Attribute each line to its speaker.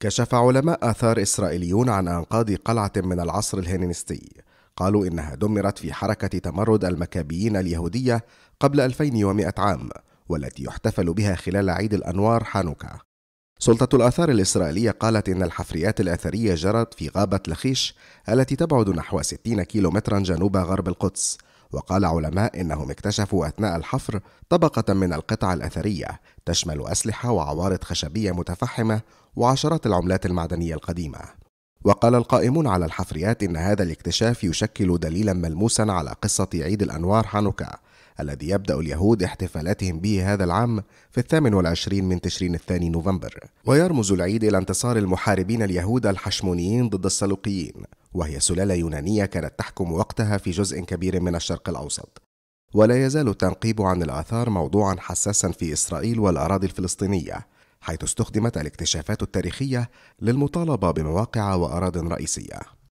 Speaker 1: كشف علماء آثار إسرائيليون عن أنقاض قلعة من العصر الهيلينستي قالوا إنها دمرت في حركة تمرد المكابيين اليهودية قبل 2100 عام والتي يحتفل بها خلال عيد الأنوار حانوكا سلطة الآثار الإسرائيلية قالت إن الحفريات الأثرية جرت في غابة لخيش التي تبعد نحو 60 كيلومترا جنوب غرب القدس وقال علماء إنهم اكتشفوا أثناء الحفر طبقة من القطع الأثرية تشمل أسلحة وعوارض خشبية متفحمة وعشرات العملات المعدنية القديمة وقال القائمون على الحفريات إن هذا الاكتشاف يشكل دليلا ملموسا على قصة عيد الأنوار حانوكا الذي يبدأ اليهود احتفالاتهم به هذا العام في الثامن والعشرين من تشرين الثاني نوفمبر ويرمز العيد إلى انتصار المحاربين اليهود الحشمونيين ضد السلوقيين وهي سلالة يونانية كانت تحكم وقتها في جزء كبير من الشرق الأوسط ولا يزال التنقيب عن الآثار موضوعا حساسا في إسرائيل والأراضي الفلسطينية حيث استخدمت الاكتشافات التاريخية للمطالبة بمواقع وأراض رئيسية